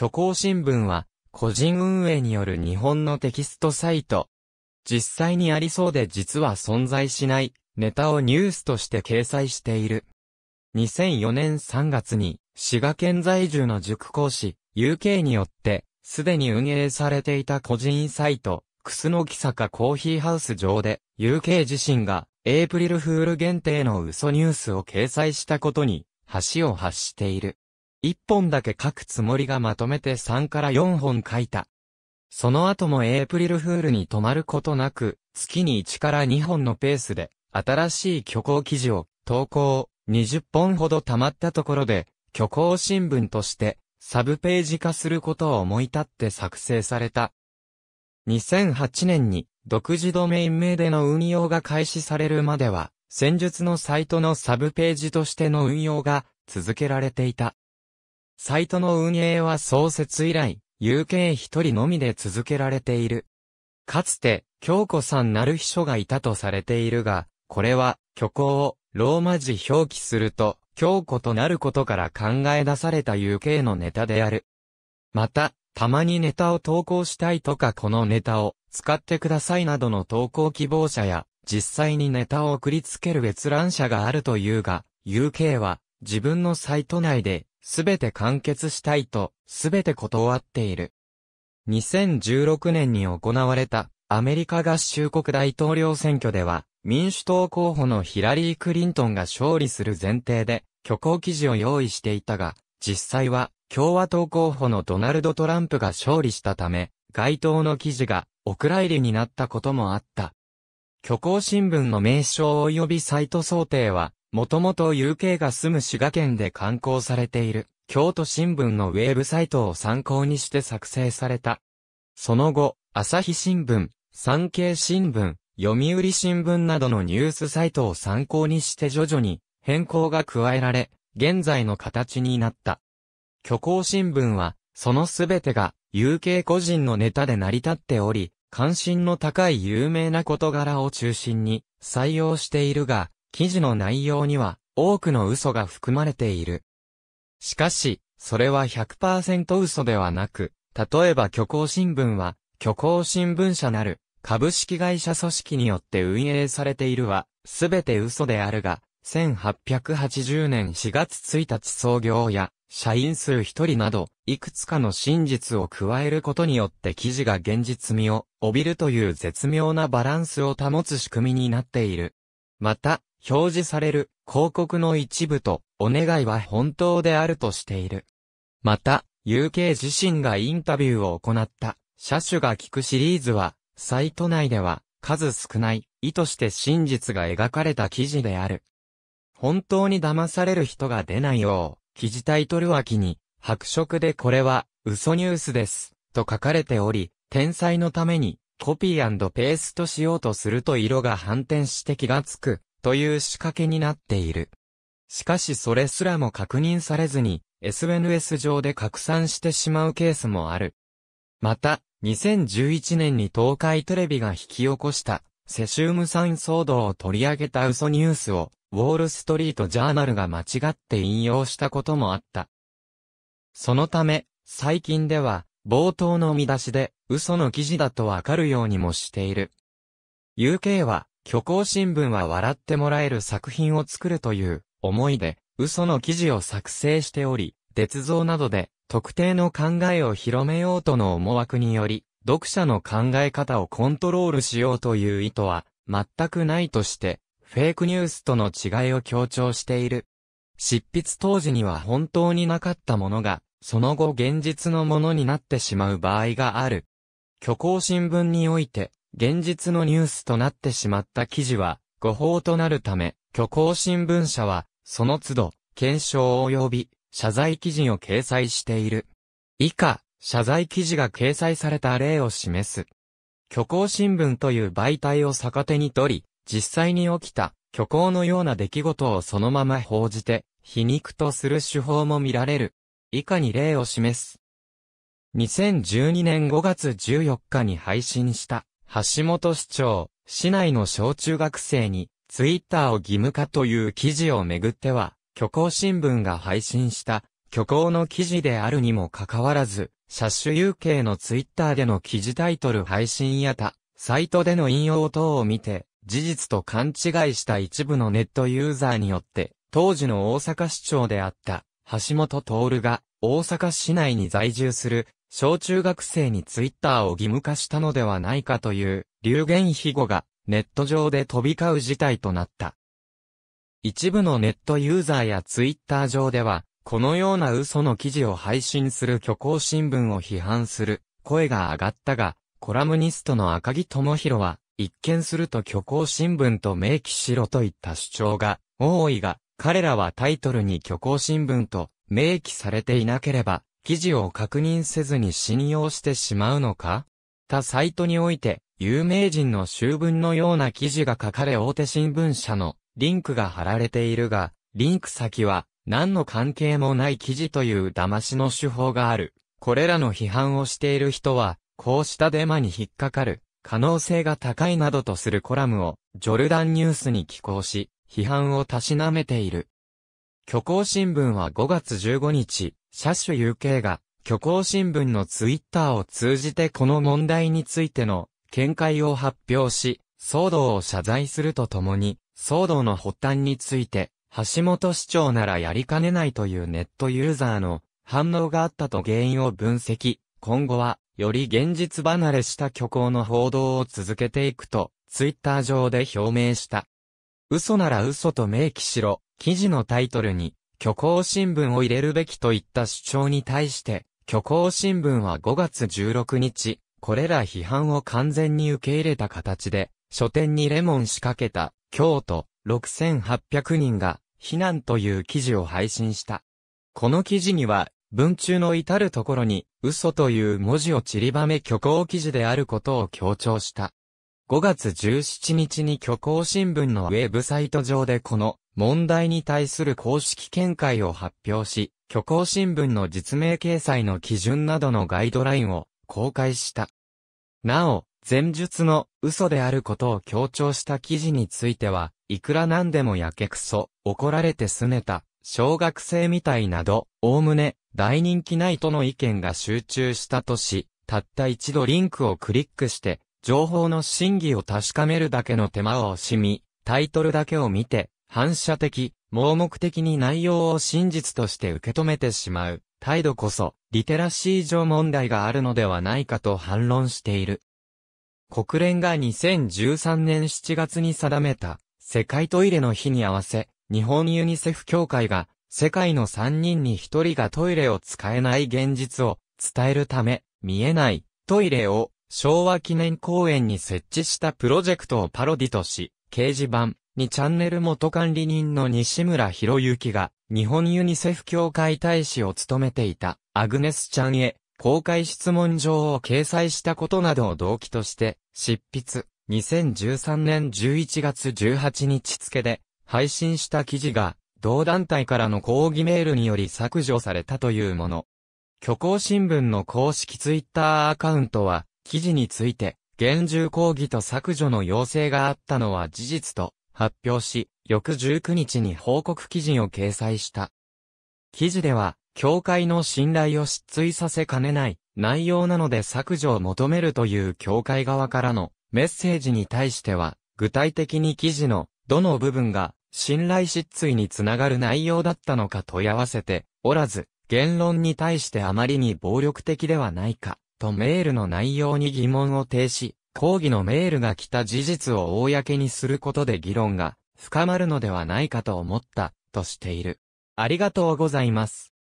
虚構新聞は、個人運営による日本のテキストサイト。実際にありそうで実は存在しない、ネタをニュースとして掲載している。2004年3月に、滋賀県在住の塾講師、UK によって、すでに運営されていた個人サイト、くすのき坂コーヒーハウス上で、UK 自身が、エイプリルフール限定の嘘ニュースを掲載したことに、橋を発している。一本だけ書くつもりがまとめて3から4本書いた。その後もエイプリルフールに止まることなく、月に1から2本のペースで、新しい虚構記事を投稿、20本ほど溜まったところで、虚構新聞として、サブページ化することを思い立って作成された。2008年に、独自ドメイン名での運用が開始されるまでは、戦術のサイトのサブページとしての運用が続けられていた。サイトの運営は創設以来、UK 一人のみで続けられている。かつて、京子さんなる秘書がいたとされているが、これは、虚構をローマ字表記すると、京子となることから考え出された UK のネタである。また、たまにネタを投稿したいとかこのネタを使ってくださいなどの投稿希望者や、実際にネタを送りつける閲覧者があるというが、UK は自分のサイト内ですべて完結したいと、すべて断っている。2016年に行われたアメリカ合衆国大統領選挙では、民主党候補のヒラリー・クリントンが勝利する前提で、虚構記事を用意していたが、実際は共和党候補のドナルド・トランプが勝利したため、該当の記事がお蔵入りになったこともあった。虚構新聞の名称及びサイト想定は、もともと UK が住む滋賀県で刊行されている、京都新聞のウェブサイトを参考にして作成された。その後、朝日新聞、産経新聞、読売新聞などのニュースサイトを参考にして徐々に変更が加えられ、現在の形になった。虚構新聞は、そのすべてが UK 個人のネタで成り立っており、関心の高い有名な事柄を中心に採用しているが、記事の内容には多くの嘘が含まれている。しかし、それは100%嘘ではなく、例えば虚構新聞は、虚構新聞社なる株式会社組織によって運営されているは、すべて嘘であるが、1880年4月1日創業や、社員数一人など、いくつかの真実を加えることによって記事が現実味を帯びるという絶妙なバランスを保つ仕組みになっている。また、表示される広告の一部とお願いは本当であるとしている。また、UK 自身がインタビューを行った車種が聞くシリーズは、サイト内では数少ない意図して真実が描かれた記事である。本当に騙される人が出ないよう、記事タイトル脇に、白色でこれは嘘ニュースです、と書かれており、天才のためにコピーペーストしようとすると色が反転して気がつくという仕掛けになっている。しかしそれすらも確認されずに SNS 上で拡散してしまうケースもある。また、2011年に東海テレビが引き起こしたセシウム酸騒動を取り上げた嘘ニュースをウォールストリートジャーナルが間違って引用したこともあった。そのため、最近では冒頭の見出しで嘘の記事だとわかるようにもしている。UK は虚構新聞は笑ってもらえる作品を作るという思いで嘘の記事を作成しており、鉄像などで特定の考えを広めようとの思惑により、読者の考え方をコントロールしようという意図は全くないとして、フェイクニュースとの違いを強調している。執筆当時には本当になかったものが、その後現実のものになってしまう場合がある。虚構新聞において、現実のニュースとなってしまった記事は、誤報となるため、虚構新聞社は、その都度、検証及び、謝罪記事を掲載している。以下、謝罪記事が掲載された例を示す。虚構新聞という媒体を逆手に取り、実際に起きた虚構のような出来事をそのまま報じて、皮肉とする手法も見られる。以下に例を示す。2012年5月14日に配信した橋本市長、市内の小中学生に、ツイッターを義務化という記事をめぐっては、虚構新聞が配信した、虚構の記事であるにもかかわらず、シャ有形のツイッターでの記事タイトル配信やた、サイトでの引用等を見て、事実と勘違いした一部のネットユーザーによって、当時の大阪市長であった、橋本徹が、大阪市内に在住する小中学生にツイッターを義務化したのではないかという、流言飛語がネット上で飛び交う事態となった。一部のネットユーザーやツイッター上では、このような嘘の記事を配信する虚構新聞を批判する声が上がったが、コラムニストの赤木智弘は、一見すると虚構新聞と明記しろといった主張が多いが、彼らはタイトルに虚構新聞と明記されていなければ、記事を確認せずに信用してしまうのか他サイトにおいて、有名人の修文のような記事が書かれ大手新聞社のリンクが貼られているが、リンク先は何の関係もない記事という騙しの手法がある。これらの批判をしている人は、こうしたデマに引っかかる可能性が高いなどとするコラムをジョルダンニュースに寄稿し、批判をたしなめている。虚構新聞は5月15日、車種 UK が、虚構新聞のツイッターを通じてこの問題についての見解を発表し、騒動を謝罪するとともに、騒動の発端について、橋本市長ならやりかねないというネットユーザーの反応があったと原因を分析、今後は、より現実離れした虚構の報道を続けていくと、ツイッター上で表明した。嘘なら嘘と明記しろ、記事のタイトルに、虚構新聞を入れるべきといった主張に対して、虚構新聞は5月16日、これら批判を完全に受け入れた形で、書店にレモン仕掛けた、京都、6800人が、避難という記事を配信した。この記事には、文中の至るところに、嘘という文字を散りばめ虚構記事であることを強調した。5月17日に虚構新聞のウェブサイト上でこの問題に対する公式見解を発表し、虚構新聞の実名掲載の基準などのガイドラインを公開した。なお、前述の嘘であることを強調した記事については、いくらなんでもやけくそ、怒られてすねた、小学生みたいなど、おおむね、大人気ないとの意見が集中したとし、たった一度リンクをクリックして、情報の真偽を確かめるだけの手間を惜しみ、タイトルだけを見て、反射的、盲目的に内容を真実として受け止めてしまう態度こそ、リテラシー上問題があるのではないかと反論している。国連が2013年7月に定めた世界トイレの日に合わせ、日本ユニセフ協会が世界の3人に1人がトイレを使えない現実を伝えるため、見えないトイレを昭和記念公園に設置したプロジェクトをパロディとし、掲示板、にチャンネル元管理人の西村博之が、日本ユニセフ協会大使を務めていた、アグネスちゃんへ、公開質問状を掲載したことなどを動機として、執筆、2013年11月18日付で、配信した記事が、同団体からの抗議メールにより削除されたというもの。虚構新聞の公式ツイッターアカウントは、記事について、厳重抗議と削除の要請があったのは事実と発表し、翌19日に報告記事を掲載した。記事では、教会の信頼を失墜させかねない内容なので削除を求めるという教会側からのメッセージに対しては、具体的に記事のどの部分が信頼失墜につながる内容だったのか問い合わせておらず、言論に対してあまりに暴力的ではないか、とメールの内容に疑問を呈し、抗議のメールが来た事実を公にすることで議論が深まるのではないかと思った、としている。ありがとうございます。